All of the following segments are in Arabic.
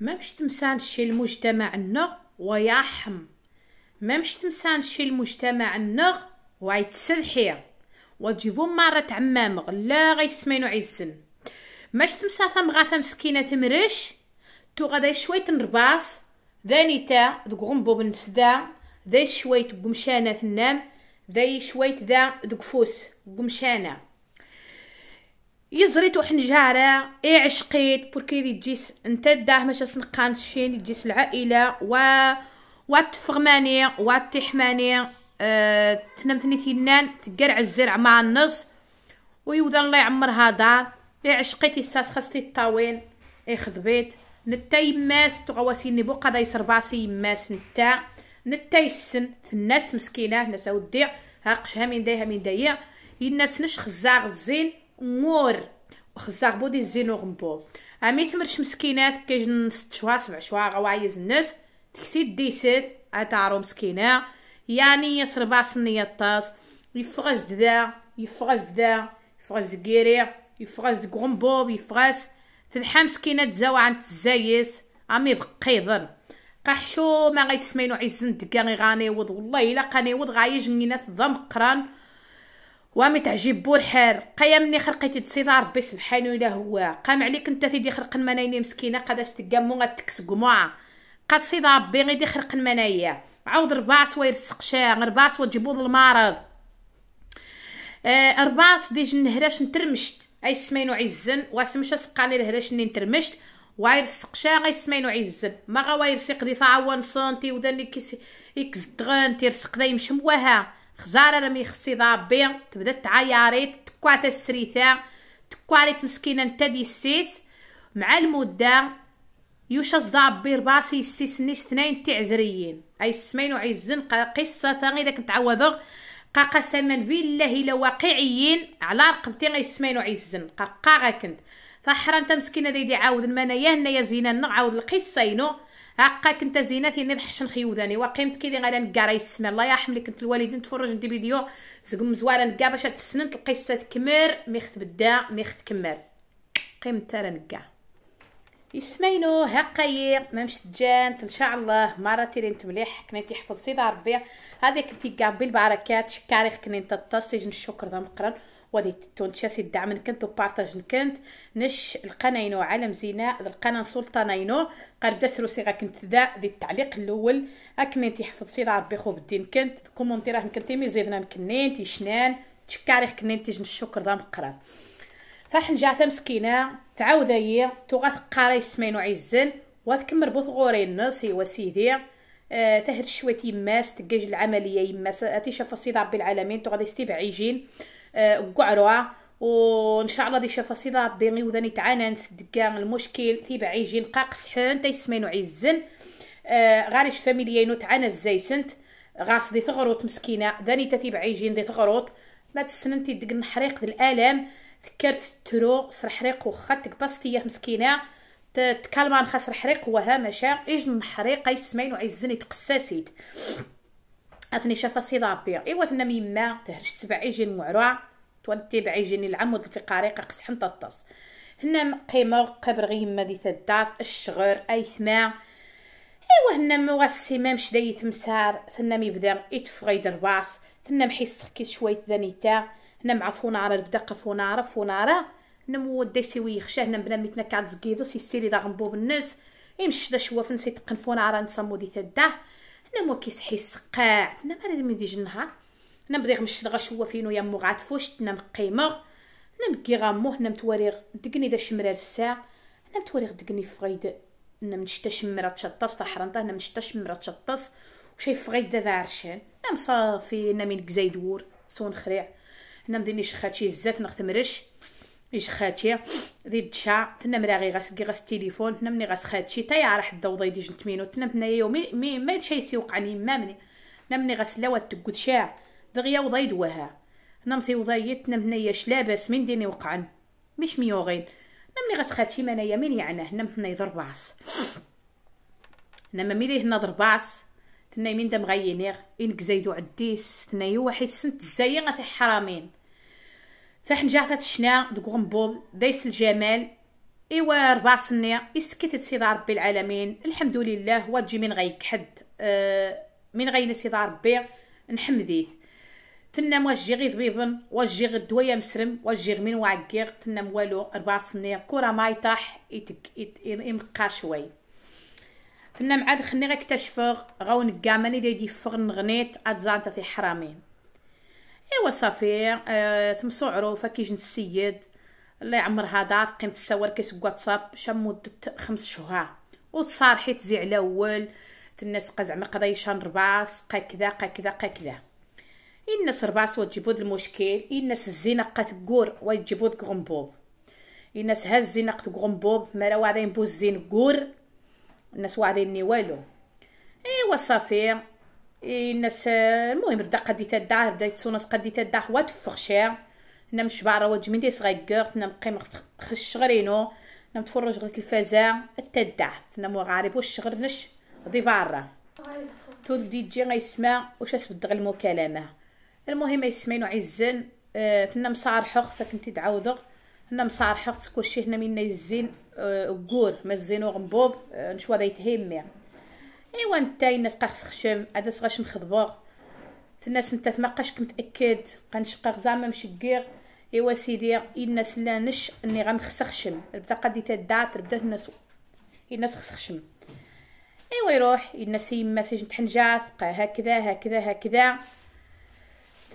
ما باش تمسان شي المجتمع النغ ويحم ما باش تمسان شي المجتمع النغ سلحية وتجيبو مارة عمامغ لا غيسمينو عزن ماش تمسا ثم غاثة مسكينة تمرش تو غادي شوية نرباص ذاني تا ذوك غنبو بنسدا ذا شوية قمشانة ثنام ذا شوية ذا ذو قفوس قمشانة يزريت واحد النجارة اي عشقيت بوركي لي تجيس انت داه ماشي سنقان الشين تجيس العائلة و واتفغماني واتحماني أه... تنمتني تنان تقرع الزرع مع النص ويوذا الله يعمرها دار اي عشقيتي الساس خاصتي الطاوين اي خذبيت نتا يماس تغواسيني بوقا دا باسي يماس نتا نتا يسن الناس مسكينه ناس ودي هاقش هامين دايها من دايا الناس نشخ الزاغ الزين مور وخزاغبو دي الزينو غنبو امي تمرش مسكينات كيجن ست شهور سبع شهور غوايز الناس تكسي ديسيت اتارو مسكينه يعني يصرب سنية الطاس يفغز دا يفغز دا يفغز قيري يفغز غنبوب يفغز تلحى مسكينة تزاوى عن تزايس امي بقي ظن قحشو ما غيسمينو عزن دقاني غاني وض والله الا قاني وض غايج ناس ضم قران وامي تعجب بور الحال قيام مني خلقيتي السيدة ربي سبحانه الا هو قام عليك انت تيدي خلق المنايا مسكينه قاد تقامو غتكسق معا قاد سيدة ربي غيدي خلق المنايا عاود ربع سوير السقشان ربع سوا تجبوض المرض آه، ربع ديج نهراش نترمشت اي سمين وعزن واسمش سقاني الهراش ني نترمشت واير السقشان غي سمين وعزن ما غا واير سيقدي فعوان سنتي وذا اللي كيس يكزدغن تيرسق دايم شمواها خزاره رمي خصي ضابي تبدا تعياريت تكواتا تا السريثه مسكينه نتا ديسيس مع المده يوشا ضابي رباسي يسيسني اثنين تعزريين اي سمين وعزن قصه ثاني داك نتعوضو قسما بالله الا واقعيين على رقبتي غيسمين وعزن قا غا كنت فحرا انت مسكينه دايدي عاود المنايا هنايا زينه نعاود القصه ينو هكاك انت زينه ني ضحش نخيوداني وقيمتك اللي غير نكا السماء الله يرحم كنت الوالدين نتفرج ندي فيديو زقم زواره نكا باش تسنن تلقى تكمر ميخت بدا ميخت كمر قيمت ترى نقا يسمينو هقايي ما مشتجانت ان شاء الله مراتي رنت مليح كنت يحفظ سيدي ربي هذه كنتي قابل بالبركات شكاري كنت تطسي الشكر ذا مقرن ودي تونتشاسي الدعم كنت وبارطاج كنت نش القناينو عالم زيناء القناه سلطانينو قال دسرو سيغا كنت ذا دي التعليق الاول اكنين تيحفظ سيدي ربي خوب الدين كنت كومونتي راه كنتي مي زيدنا مكنين شنان تشكاريخ كنين تيجن الشكر دام قران فحنجا مسكينه تعاود هي تغاث قاري سمينو عزن وتكمل بوث غوري النص هو سيدي آه تهر شويه يماس تقاج العمليه يماس تيشاف سيدي ربي العالمين تغادي ستيب عيجين كعروة وان شاء الله دي شافا ربي بيغي وذاني تعانى نسد المشكل تيبع يجي نقاق صحن تيسمينو عزن آه غاريش فاميليانو تعانى سنت غاص دي ثغروت مسكينه ذاني تتيبع يجي دي ثغروت ما تسنن تيدق النحريق الالم فكرت ترو صرح حريق وخا تكباستيه مسكينه تكلمان خسر حريق وها مشى اجن حريق يسمينو عزن يتقساسيت اثني شافا سي ضابيا ايوا ثنا ميما تهرش سبع عجين معرع توانتي بعجين العمود في قص قصح الطاس هنا قيمة قبر غي يما دي تداف الشغر اي ثما ايوا هنا مواسي ما مش داي تمسار ثنا ميبدا يتفغي درباس ثنا محيس كي شوية دانيتا هنا مع فونارة بدا قفونارة فونارة هنا مودي سيوي يخشى هنا بنا ميتنا كاع تزكيدو سيسيري دا غنبوب الناس يمشي دا شوا فنسي تقن فونارة نصمو دي الدار انا مو كيصحي السقاع انا ما من ديج النهار انا بدي غمشي غشوه فينو غات فوشت انا مقيمغ انا مكي غامو انا متوري دقني دا شمرا الساع انا متوري دقني فغيد انا من شتا شمرا تا تحرنطه انا من شتا شمرا تشطاس وشايف فغيد دابا عرشان انا مصافي انا من كزايدور سون خريع انا مديني شخاتشي بزاف نخدم رش ايش خاتي دي تشا تنا مراغي غي غاسكي غاس التليفون تنا مني غاس خاتشي تا يعرف الضوضه يدي جنت مينو تنا بنايا يومي مي ما شي سيوقعني مامني تنا مني غاس لوا تقود شاع دغيا وضايد دواها تنا مصي وضايد تنا يش شلاباس من ديني وقعن مش ميوغين تنا مني غاس خاتشي منايا يمين يعناه تنا مني ضرب عص نما ميدي هنا ضرب عص تنا يمين دم غيينيغ إنك زايدو عديس تنا يو واحد سنت زايغة غا في حرامين فاحن جاثت شنا دق غنبوب دايس الجمال ايوا ربع سنية يسكت سيدي ربي العالمين الحمد لله هو تجي من غيكحد أه من غينا سيدي ربي نحمديه تنا واجي غي ضبيبن واجي غي دوايا مسرم واجي غي من وعكير تنا والو ربع سنية كرة ما يطاح يتك يمقى شوي تنا مع دخلني غيكتشفغ غاو نكا ماني دايدي فغ نغنيت اتزانتا في حرامين ايوا صافي آه ثمسو كي جنت السيد الله يعمرها دار قيمه تصور كيس واتساب شام مده خمس شهور وتصارحي تزي على اول الناس قا زعما يشان رباس قا كذا قا كذا قا كذا الناس رباس وتجيبوا المشكل الناس الزينه قا تقور وتجيبوا غنبوب الناس ها الزينه قا غنبوب ما راه واعرين بو الزين قور الناس واعرين والو ايوا صافي الناس المهم بدا قدي تداه بدا سونس قدي الدار هو تفخشير انا مشبعره واج من دي صغير انا مقيم خش غرينو انا متفرج غير التلفازه الدار انا مو غارب واش غرنش ضي بارا تود بدي تجي غيسمع واش اسبدغ المكالمه المهم يسمعينو عزن اه تنا مصارحو انت تعاودو هنا مصارحو كلشي هنا من يزين اه قور ما غنبوب اه نشوا دايتهمي ايوا نتا الناس خص خشم هذا صغاش مخضبور الناس نتا مابقاش متاكد نشقا زعما مشقير ايوا سيدي الناس لا نش اني غنخسخشم بدا قديتا تدات بدا الناس الناس خشم ايوا يروح الناس يما سجن تحنجات بقى هكذا هكذا هكذا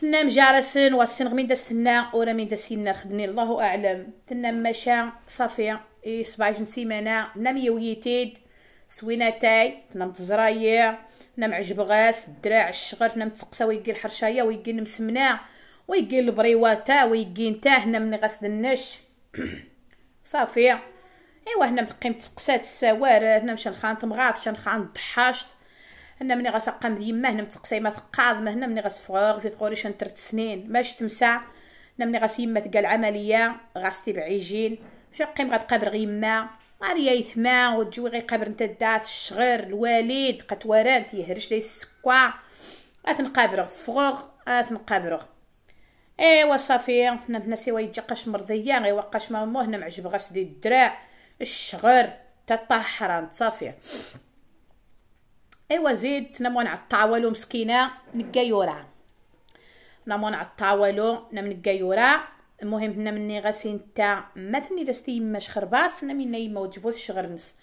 تنام مجارسن واسن غمين داس تنا ورا مين داس ينا خدني الله اعلم تنام مشى صافي اي سبعين سيمانه نام يويتيد سويناتاي تزرايع نم عجب غاس الدراع الشغر نم متقسا ويجي الحرشايه ويجي المسمناع ويجي البريواتا ويجي نتاه هنا نغسل النش صافي ايوا هنا متقيم تسقسات السوار هنا مشى نخانط تمغاط شان نخانط ضحاشت هنا مني غسقم ديما هنا متقسيمه ثقاضمه هنا مني زيد قولي شان ترت سنين ماش تمسع هنا مني غسيما تقال عمليه غاستي بعيجين شقيم قيم غتقابر غيما ماريا يثما وتجوي غير قبر نتا دات الشغر الوالد وران تيهرش لي السكا اثنقابر فغوغ اثنقابر ايوا صافي حنا بنا سوا يجي قاش مرضيه غير وقاش مامو هنا معجب غاش دي الدراع الشغر تا صافي ايوا زيد تنمون على الطاوله مسكينه نكايورا نمون على الطاوله نم نكايورا المهم هنا مني غاسين تاع مثني دستي ماش شخرباص انا من يما وتجبوش شغرنس نس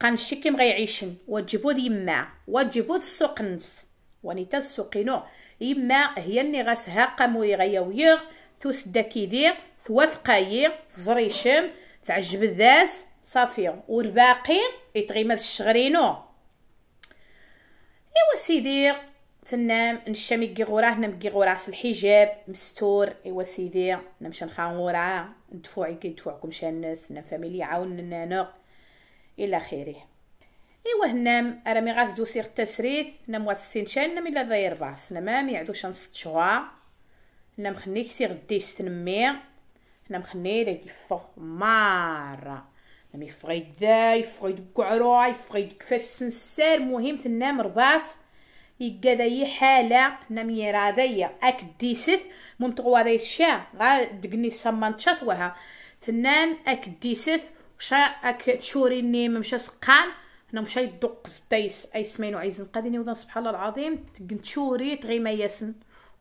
قان الشكي مغيعيشن وتجبو يما وتجبو السوق نس ونيتا السوقينو يما هي اللي غاسها قامو يغيويغ توس داكيدي ثوافقايي زريشم تعجب الذاس صافي والباقي يتغيما في الشغرينو ايوا سيدي تنام نشامي كيغوراه نم كيغوراه الحجاب مستور ايوا سيدي نمشي غورا ندفوعي كي ندفوعكم شانس نم فاميلي عاون نانو الى خيره ايوا هنام رامي غاسدو سيغ التسريت نم واد السين شانم الى داير باس نمام ميعدوش نص شهور نم خنيك سيغ ديس تنمي نم خني داك يفخ مارا نم يفغي دا يفغي دكعرو يفغي دكفاس سنسار مهم تنام رباس يقادي حالة نمي راضية أك ديسث ممتغواري الشا غا دقني سمان تشطوها تنان أك ديسث وشا أك تشوريني ممشا سقان أنا مشا يدق زدايس أي سمين وعيزن قديني وضن سبحان الله العظيم تغي تغيما ياسن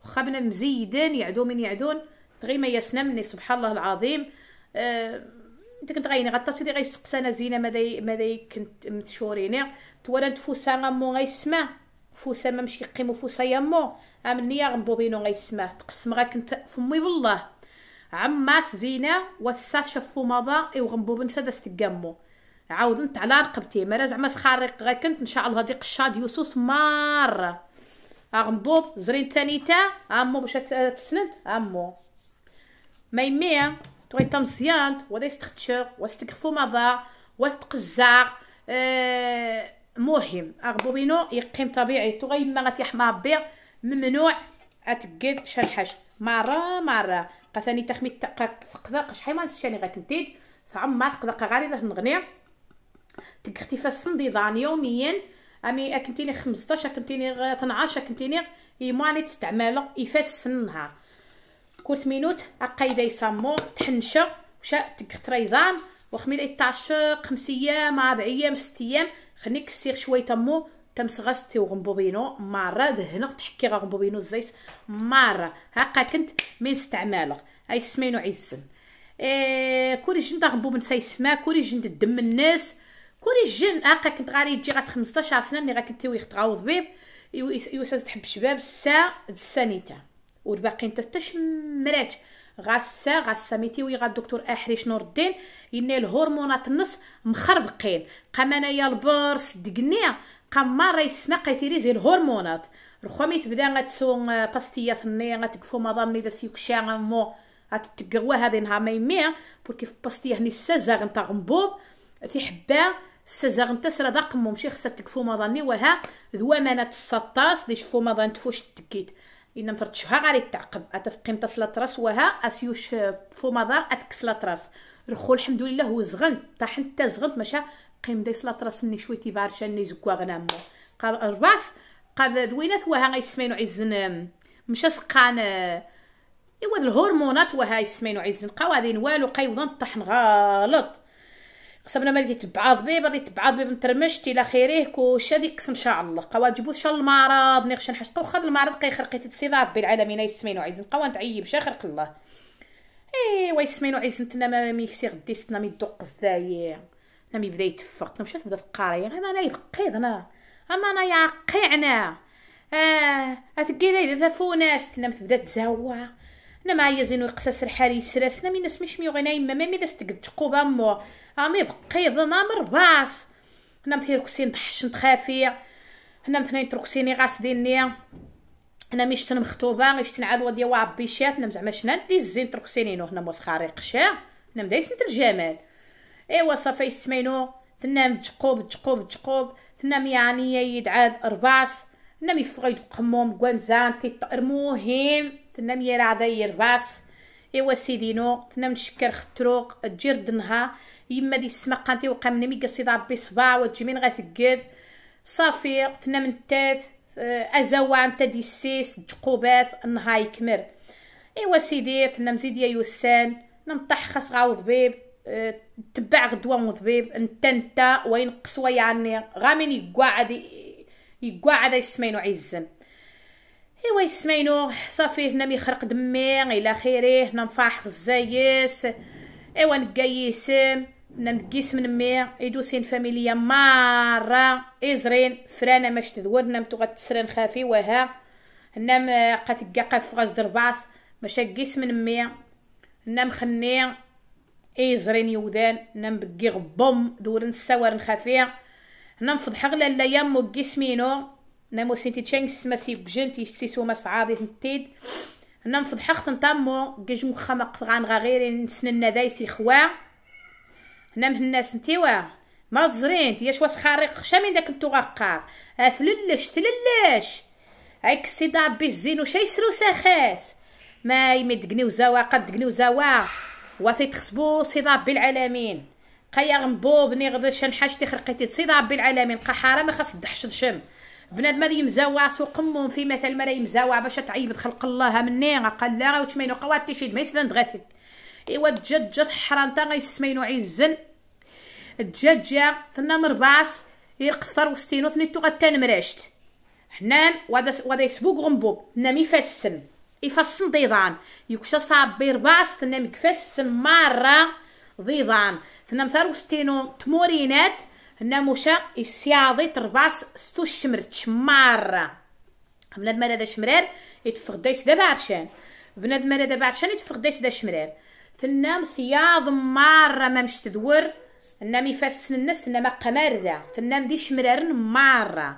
وخابنا مزيدين يعدو من يعدون تغيما ياسنا مني سبحان الله العظيم أه تقن تغيني غا غطاسي غي غيسقسانا زينه ماذا كنت متشوريني توالا تفوسا غي غيسمع ما مشي قيمو فوسا يامو امني غنبو بينو غيسمع تقسم غا كنت فمي بالله عماس زينه وسا شفو مضا اي وغنبو بنسا داست عاود عاودنت على رقبتي مرا زعما سخارق غا كنت ان شاء الله هادي قشاد يوسوس ماره آه اغنبوب زرين ثاني تاع امو باش آه، تسند امو ما يميه تغيطا مزيان ودا يستخدشر واستقفو مضا واستقزاغ أه مهم اغبوبينو يقيم طبيعيته غير ما غتيحما بير ممنوع اتقد شحال حاج مره مره قثاني تخميت تقدق شحال ما نسيتني غتنتيد ما تقدق غالي ذا نغني تقختي فاش تنضيضان يوميا امي اكنتيني 15 اكنتيني 12 اكنتيني اي يماني تستعمل يفاس النهار كل مينوت اقايده يسمو تحنشه وشا تقختريضان وخميده 12 5 ايام 4 ايام 6 ايام غنيك السير شويه تمو تمسغستي وغنبوبينو مره دهنا تحكي غنبوبينو الزيت مره هاكا كنت من استعماله اي سمينو عيسن إيه كوري جند غنبوب نسايس فما كوري جند الدم الناس كوري جن هاكا كنت غالي تجي غات 15 سنه ملي غاكنت تيوي غاو ضبيب يوساز تحب الشباب الساعه السانيتا والباقي انت تشمرات غاسا غاسه ويغا الدكتور احريش نور الدين ان الهرمونات النص مخربقين قام انايا البرص دقنيا قام مره يسمع زي الهرمونات رخومي تبدا غاتسو آه، باستيا النية غاتكفو مضامني دا سيكشا آه، مو غتتقوا هذه نهار ما يميع بوركي في باستيا هني السازاغ نتا غنبوب تيحبا السازاغ نتا سرا دا قمو ماشي خصها تكفو مضاني وها ذو امانة السطاس فو شفو مضان تفوش تكيت إن فرتشها غادي تعقب أتف قيمة تسلط راس وها أسيوش فومادا مضار أتكسلط رخو الحمد لله هو زغن طاحن حتى زغن مشى قيم داي سلط راسني شوي ني زكوا غنام قال الراس قال دوينات وها غيسمينو عزن مشى سقان أه، ايوا الهرمونات وها يسمينو عزن قوادين والو قيوضا طحن غلط قسمنا ما ديت بعض بيبه ديت بعض بيبه مترمشت الى خيره كوش ديكس ان شاء الله قواجبو ان شاء الله المرض نغش نحشقو خد المرض قيخرق تتصيدا ربي العالمين يسمينو عايزين قوا نتعيب خرق الله ايوا يسمينو عايزين تنا ما ميكسي غدي ستنا مي دوق انا مي بدا يتفق مشات بدا تقاري غير انا يبقيض انا اما انا قيعنا اه اتقيدي ذا فوناس تنا تبدا تزوى انا معايا زين القساس الحالي سراسنا من اسمش مي غناي ماما مي داس تقد تقوبا مو امي آه، بقي ظنا من هنا مثير كسين بحشن تخافي هنا مثنين تركسيني غاسديني هنا مي شتن مخطوبه مي شتن عاد ودي وعبي شاف هنا زعما شنا ندي الزين نو هنا موس خريق شا هنا بدا سنت الجمال ايوا صافي سمينو ثنا متقوب تقوب تقوب ثنا يعني يدعاد ارباس هنا ميفغيد قموم كوانزان تيطير مهم تنام راه داير باس ايوا سيدي نو تنام نشكر خطروق تجي رد يما دي السما قانتي وقا من مي قصيد ربي وتجي من غثقد صافي تنام نتاث آه، ازوان تا دي سيس تقوبات نها يكمر ايوا سيدي تنام زيد يا يوسان نمطح خاص غاو ضبيب آه، تبع غدوة وضبيب انت انت وينقص يعني غامين يقعد يقعد يسمينو عزم ايوا يسمينو صافي هنا ميخرق دمي الى خيره هنا مفاح بزايس ايوا نقايسم هنا نقيس من مي يدوسين فاميليا مره ازرين فرانا ماش تدور هنا متو غتسرن خافي وها هنا قد قاف غاز درباس ماشا قيس من مي هنا مخني ايزرين يودان هنا مبقي غبوم دور نساور نخافي هنا غلا لا يامو قيس مينو نمو سنتي تشانغ سماسي بجنتي سيسو سوما عاضي نتيد انا مفضحه خصن تامو كجمو خمق غان غير نسنن سي خوا هنا من الناس نتيوا ما تزرين يا شواس خارق خشامين داك نتو غقار اثللش تللش عيك سي دابي الزين وشا يسرو ساخاس ما يمدقني وزوا قد دقني وزوا وثي تخصبو سي ربي العالمين قيا غنبوب ني غدا شنحاش خرقيتي سي ربي العالمين قحاره ما خاص دحشد شم بنادم هذه مزاوع سوق في مثل ما مزاوع باش تعيب خلق الله مني قال لا راه تمينو قوات تشيد ما يسلم دغاتي ايوا جد جد حرام تا غيسمينو عزن الدجاج جا ثنا مرباس يقفطر وستينو ثني تو غتان مراشت حنان وهذا يسبوك غنبوب نام يفسن يفسن ضيضان يكشا صابي بيرباس ثنا مكفسن مره ضيضان ثنا مثار وستينو تمورينات هنا موشا يسياضي ترباس ستو الشمر تشمار بنادم هذا شمرار يتفق دايس دابا عرشان بنادم هذا دابا عرشان يتفق دايس دا شمرار تنام سياض مارة ما مش تدور ثنا ميفسن الناس تنام ما قمار ذا ثنا مدي شمرار مارة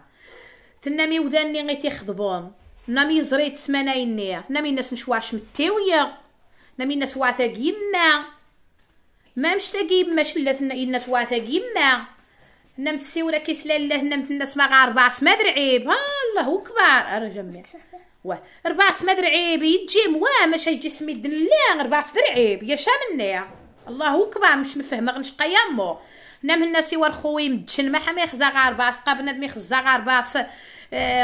ثنا وداني غي تيخضبون نامي زريت سمانايني نامي الناس نشواش متاوية نامي الناس واثا يما ما مش تاقي ما شلت الناس واثا يما نمسي ولا كيسلا كيسلال هنا الناس ما غير ربع سماد درعيب ها الله كبار راه جميع واه ربع سماد درعيب يجي واه ماشي يجي سميد لا ربع سماد رعيب يا شامنيا الله كبار مش مفهمه غنشقى يامو هنا من الناس يوار خويا مدشن ما حما يخزا غار باس قابلنا ما يخزا غار باس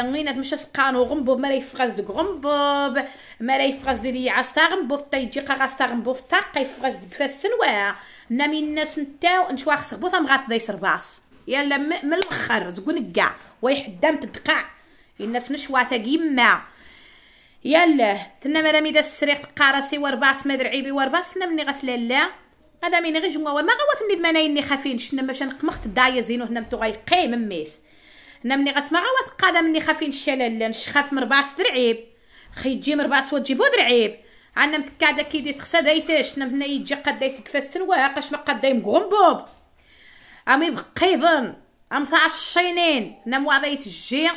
غنينات مشى سقانو غنبوب ما يفغز دك غنبوب ما يفغز لي عستا غنبوب تا يجي قاغاستا غنبوب تا يفغز دك فاس واه هنا من الناس نتاو نشوا خص غبوطه مغاث دايس رباس يلا من الاخر تقول كاع وي حدام تدقع الناس نشواتا كيما يلا تنا مادام اذا السريق و ورباس ما درعيبي ورباس سنا مني غسل لا هذا مني غير جموا ما غوثني ثمانين خافين شنا باش نقمخت دايا زينو هنا متو غيقي من ميس هنا مني غسما غوث قادا مني خافين الشلال نشخاف من رباس درعيب خي تجي من رباس وتجيبو درعيب عندنا متكاده كيدي تخسا دايتاش هنا يجي قدا يسقف السنواق اش ما قدا يمقنبوب امي بقيفن ام شينين هنا هذا يتجي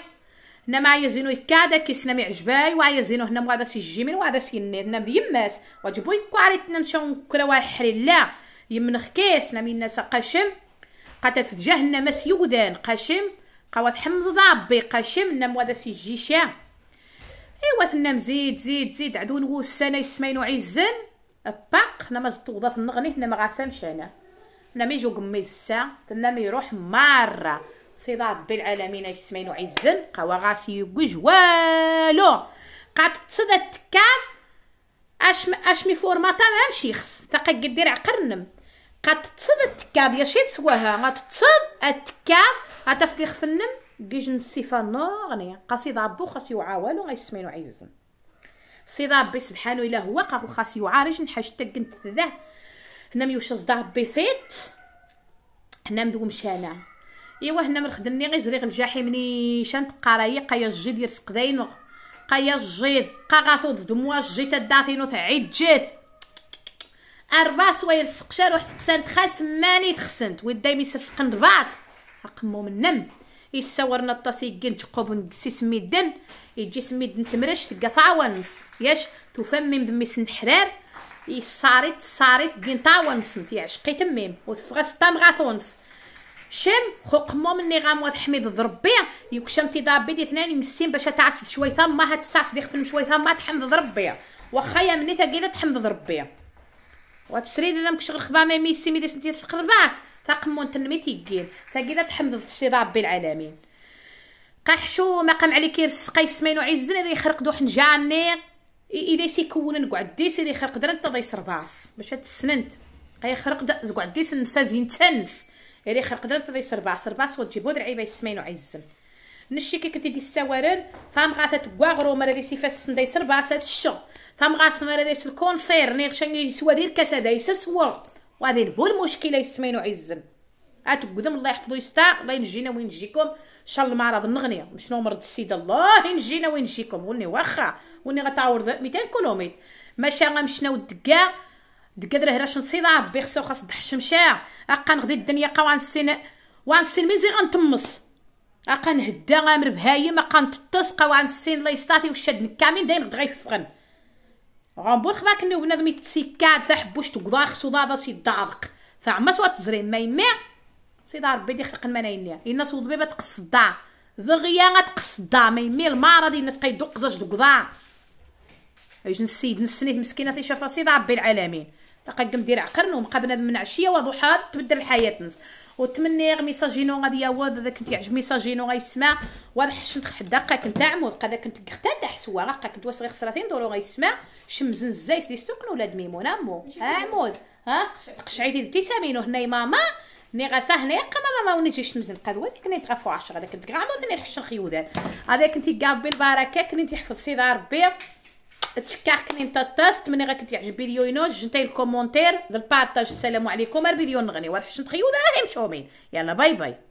هنا ما يزينو يكادا كيسنا معجباي وعيا زينو هنا مواضا سيجي من وعدا سيني هنا يماس وجبو يكو عريت نمشاو نكراو الحري لا يمنخ كيسنا من الناس قاشم قاتل في جهنا مس يودان قاشم قوات حمض ضابي قاشم هنا مواضا سيجي شا ايوا ثنا مزيد زيد زيد عدون وسانا يسمينو عزن باق هنا ما زدت وضات النغني هنا ما غاسمش انا حنا ما يجيو قمي تنا تنام يروح مره سيدا ربي العالمين اش سمينو عزن قوا غاسي يقوج والو قاد تصدى التكان اش اش مي فورماطا ما مشي خص تلقى دير عقرنم قاد تصد التكاد يا شي تسواها غتصد التكاد غتفكي خف النم كيج نسيفا نغني قصيده ربو خاص يوعى والو غيسمينو عزن سيدا ربي سبحانه الا هو قاو خاص يعالج حاجتك كنت ذاه هنا ميوشا صداع بيفيت هنا مدو مشانا ايوا هنا مرخدني غير زريغ الجحيم ني شانت قرايه قايا الجي ديال سقداينو قايا الجيد قاغاثو دموا الجي تداثينو تعيد جيت اربع سوايع سقشار واحد سقسان تخاس ماني تخسنت ويداي دايما سقند باس اقمو من نم يسورنا الطاسي كين تقوب نقسي سميدن يجي سميدن تمرش تقطع ونص ياش تفمم دمي سنحرار يساري تساري تدين تا ونسنت عشقي تميم وتفغس تا مغاثونس شم مو مني واد حميد ضربي يكشم تي دابي دي ثناني مسين باش تعسد شوي ثام ما هتساش دي خفن شوي ثام ما تحمد ضربي وخا يا مني تاكيدا تحمد ضربي وتسريد اذا شغل خبامي ميسي ميدي سنتي تسقر باس تقمو تنمي تيكيل تاكيدا تحمد شي دابي العالمين قحشو ما قام عليك يرسقي سمين وعزن اللي يخرق دوح نجاني اذا سيكون قعد دي اللي خرق درت انت سرباس باش تسننت غير خرق دي سن نسازين تنس اللي خرق درا انت سرباس باص باص وتجيبو درعيبه يسمين وعيزن نشي كي كتدي السوارر فام غاثت كواغرو مرا دي سيفاس نديسر سرباس هاد الشو فام غاث مرا ديش الكونسير غشاني سوا دير كاسا دايسا سوا وهذه بول مشكله يسمين وعيزن اتقدم الله يحفظو يستر الله ينجينا وينجيكم ان شاء الله المرض النغنيه شنو مرض السيده الله ينجينا وينجيكم وني واخا وني غتعور 200 كيلومتر ماشي غنمشينا ودكا دكا درا راه نصيدا ربي خصو خاص الدحشم مشاع اقا نغدي الدنيا قا وغنسين من زي غنتمص اقا نهدا غامر بهايم اقا نتطس قا وغنسين الله يستاتي وشد كامل داير غدا غيفقن غنبور خباك انه بنادم يتسكاد تحبوش تقضى خصو ضاضا سي الضعضق فعما سوا تزري ما يمي سيدي ربي اللي خلق المناينيا الناس وضبيبه تقص الضاع دغيا غتقص الضاع ما يمي المرض الناس كيدق زاج دقضاع ايش السيد نسنيه مسكينه تيشافها سيدي ربي العالمين تقدم دير عقرن ومقابله من عشيه وضحى تبدل الحياه نس وتمني غير ميساجينو غادي يواد هذا كنت يعجب ميساجينو غيسمع واضح حشنت حداقه كنت عمود قدا كنت قختات حسوه راقا كنت واش غير 30 دولار غيسمع شمزن الزيت ديال سكن ولاد ميمون امو عمود ها قشعيدي ابتسامينو هنا هنايا ماما ني غاسا هنا قما ما ونجيش نزل القدوات كني تغفو 10 داك كنت ما وني الحشر خيودان هذاك انت كاع بالبركه كني تحفظ سيدي ربي تشكاك كني انت تاست مني غا كنت يعجب فيديو ينوج جنتي الكومونتير البارطاج السلام عليكم الفيديو نغني ورحشنت خيودان غير مشومين يلا باي باي